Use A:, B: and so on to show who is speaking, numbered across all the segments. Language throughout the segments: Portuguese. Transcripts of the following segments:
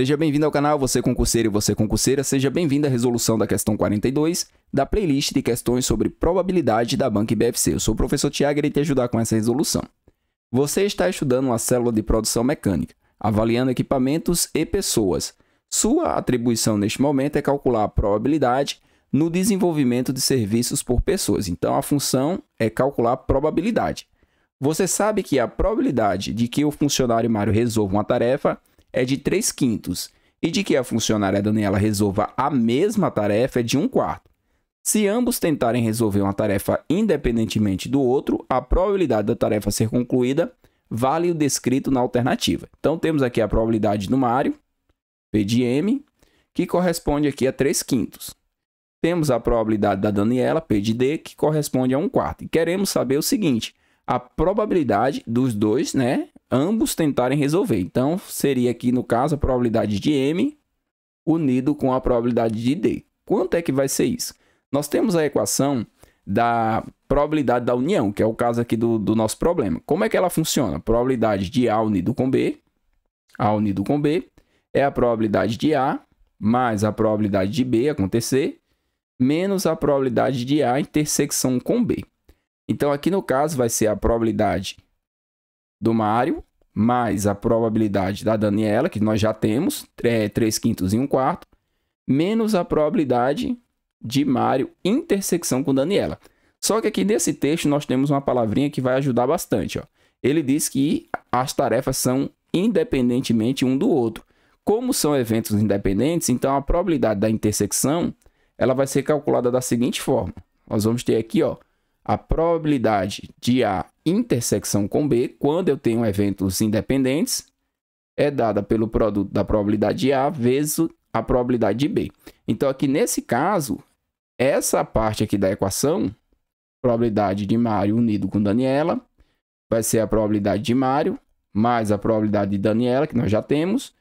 A: Seja bem-vindo ao canal, você concurseiro e você concurseira, seja bem-vindo à resolução da questão 42 da playlist de questões sobre probabilidade da banca BFC. Eu sou o professor Tiago e irei te ajudar com essa resolução. Você está estudando uma célula de produção mecânica, avaliando equipamentos e pessoas. Sua atribuição neste momento é calcular a probabilidade no desenvolvimento de serviços por pessoas. Então, a função é calcular a probabilidade. Você sabe que a probabilidade de que o funcionário Mário resolva uma tarefa é de 3 quintos e de que a funcionária Daniela resolva a mesma tarefa é de 1 quarto. Se ambos tentarem resolver uma tarefa independentemente do outro, a probabilidade da tarefa ser concluída vale o descrito na alternativa. Então temos aqui a probabilidade do Mário, P de M, que corresponde aqui a 3 quintos. Temos a probabilidade da Daniela, P de D, que corresponde a 1 quarto. E queremos saber o seguinte, a probabilidade dos dois, né, ambos tentarem resolver. Então, seria aqui, no caso, a probabilidade de M unido com a probabilidade de D. Quanto é que vai ser isso? Nós temos a equação da probabilidade da união, que é o caso aqui do, do nosso problema. Como é que ela funciona? Probabilidade de A unido com B, A unido com B, é a probabilidade de A mais a probabilidade de B acontecer, menos a probabilidade de A intersecção com B. Então, aqui no caso, vai ser a probabilidade do Mário, mais a probabilidade da Daniela, que nós já temos, 3 é, quintos e 1 quarto, menos a probabilidade de Mário intersecção com Daniela. Só que aqui nesse texto nós temos uma palavrinha que vai ajudar bastante. Ó. Ele diz que as tarefas são independentemente um do outro. Como são eventos independentes, então a probabilidade da intersecção ela vai ser calculada da seguinte forma. Nós vamos ter aqui ó, a probabilidade de A intersecção com B, quando eu tenho eventos independentes, é dada pelo produto da probabilidade de A vezes a probabilidade de B. Então, aqui nesse caso, essa parte aqui da equação, probabilidade de Mário unido com Daniela, vai ser a probabilidade de Mário mais a probabilidade de Daniela, que nós já temos,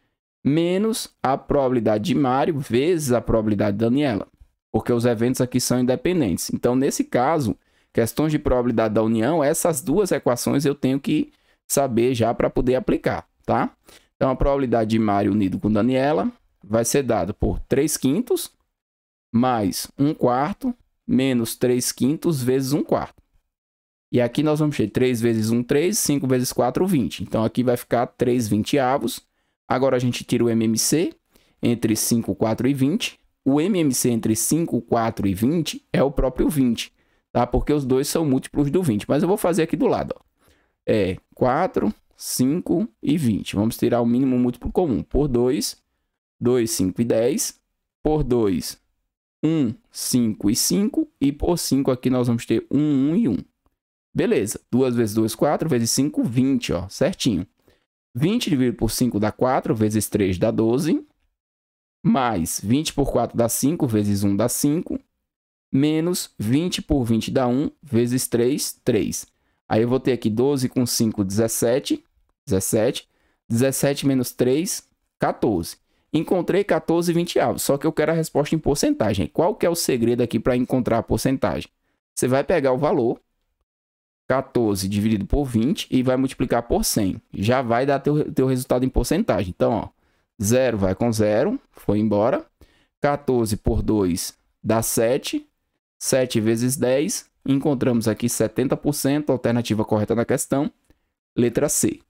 A: menos a probabilidade de Mário vezes a probabilidade de Daniela, porque os eventos aqui são independentes. Então, nesse caso, questões de probabilidade da união, essas duas equações eu tenho que saber já para poder aplicar, tá? Então, a probabilidade de Mário unido com Daniela vai ser dada por 3 quintos mais 1 quarto menos 3 quintos vezes 1 quarto. E aqui nós vamos ter 3 vezes 1, 3, 5 vezes 4, 20. Então, aqui vai ficar 3 vinteavos. Agora, a gente tira o MMC entre 5, 4 e 20. O MMC entre 5, 4 e 20 é o próprio 20 tá? Porque os dois são múltiplos do 20, mas eu vou fazer aqui do lado, ó. É 4, 5 e 20. Vamos tirar o mínimo múltiplo comum por 2, 2, 5 e 10, por 2, 1, 5 e 5, e por 5 aqui nós vamos ter 1, 1 e 1. Beleza, 2 vezes 2, 4, vezes 5, 20, ó, certinho. 20 dividido por 5 dá 4, vezes 3 dá 12, mais 20 por 4 dá 5, vezes 1 dá 5, menos 20 por 20 dá 1, vezes 3, 3. Aí eu vou ter aqui 12 com 5, 17, 17, 17 menos 3, 14. Encontrei 14 vinteavos, só que eu quero a resposta em porcentagem. Qual que é o segredo aqui para encontrar a porcentagem? Você vai pegar o valor, 14 dividido por 20 e vai multiplicar por 100. Já vai dar teu, teu resultado em porcentagem. Então, ó, 0 vai com 0, foi embora. 14 por 2 dá 7, 7 vezes 10, encontramos aqui 70%, alternativa correta da questão, letra C.